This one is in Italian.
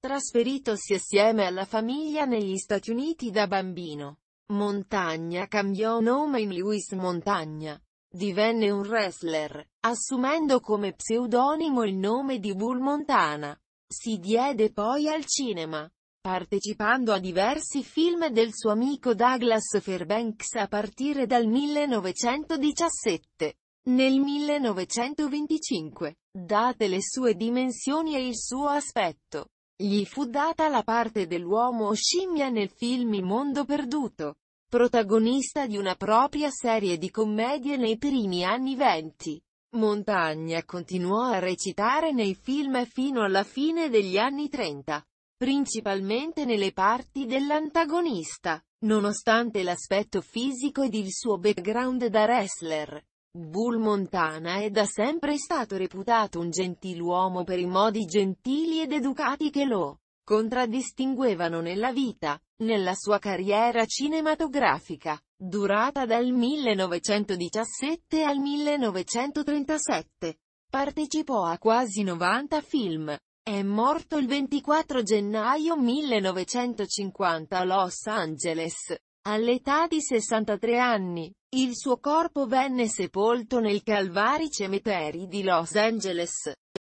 Trasferitosi assieme alla famiglia negli Stati Uniti da bambino, Montagna cambiò nome in Louis Montagna. Divenne un wrestler, assumendo come pseudonimo il nome di Bull Montana. Si diede poi al cinema, partecipando a diversi film del suo amico Douglas Fairbanks a partire dal 1917. Nel 1925, date le sue dimensioni e il suo aspetto, gli fu data la parte dell'uomo scimmia nel film Il mondo perduto, protagonista di una propria serie di commedie nei primi anni venti. Montagna continuò a recitare nei film fino alla fine degli anni 30, principalmente nelle parti dell'antagonista, nonostante l'aspetto fisico ed il suo background da wrestler. Bull Montana è da sempre stato reputato un gentiluomo per i modi gentili ed educati che lo contraddistinguevano nella vita, nella sua carriera cinematografica, durata dal 1917 al 1937. Partecipò a quasi 90 film. È morto il 24 gennaio 1950 a Los Angeles. All'età di 63 anni, il suo corpo venne sepolto nel Calvary Cemetery di Los Angeles.